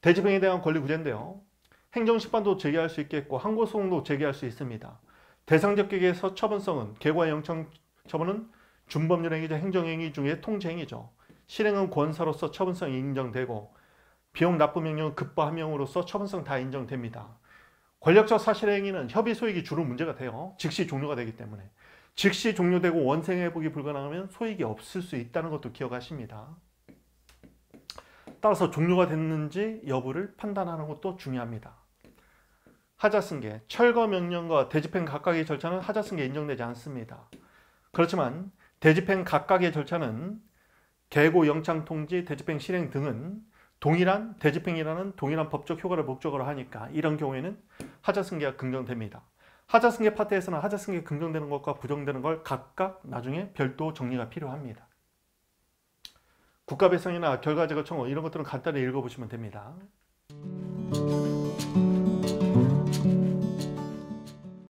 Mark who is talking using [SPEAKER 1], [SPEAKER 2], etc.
[SPEAKER 1] 대지병에 대한 권리 구제인데요. 행정심판도 제기할 수 있겠고 항고소송도 제기할 수 있습니다. 대상적격에서 처분성은 개과 영청 처분은 준법률행위자 행정행위 중에 통제행위죠. 실행은 권사로서 처분성이 인정되고 비용 납부 명령 은 급부 함명으로서 처분성 다 인정됩니다. 권력적 사실행위는 협의 소액이 주로 문제가 돼요. 즉시 종료가 되기 때문에. 즉시 종료되고 원생 회복이 불가능하면 소익이 없을 수 있다는 것도 기억하십니다. 따라서 종료가 됐는지 여부를 판단하는 것도 중요합니다. 하자승계, 철거 명령과 대집행 각각의 절차는 하자승계 인정되지 않습니다. 그렇지만 대집행 각각의 절차는 개고 영창 통지, 대집행 실행 등은 동일한 대집행이라는 동일한 법적 효과를 목적으로 하니까 이런 경우에는 하자승계가 긍정됩니다. 하자승계 파트에서는 하자승계 긍정되는 것과 부정되는 걸 각각 나중에 별도 정리가 필요합니다. 국가배상이나 결과제거 청구 이런 것들은 간단히 읽어보시면 됩니다.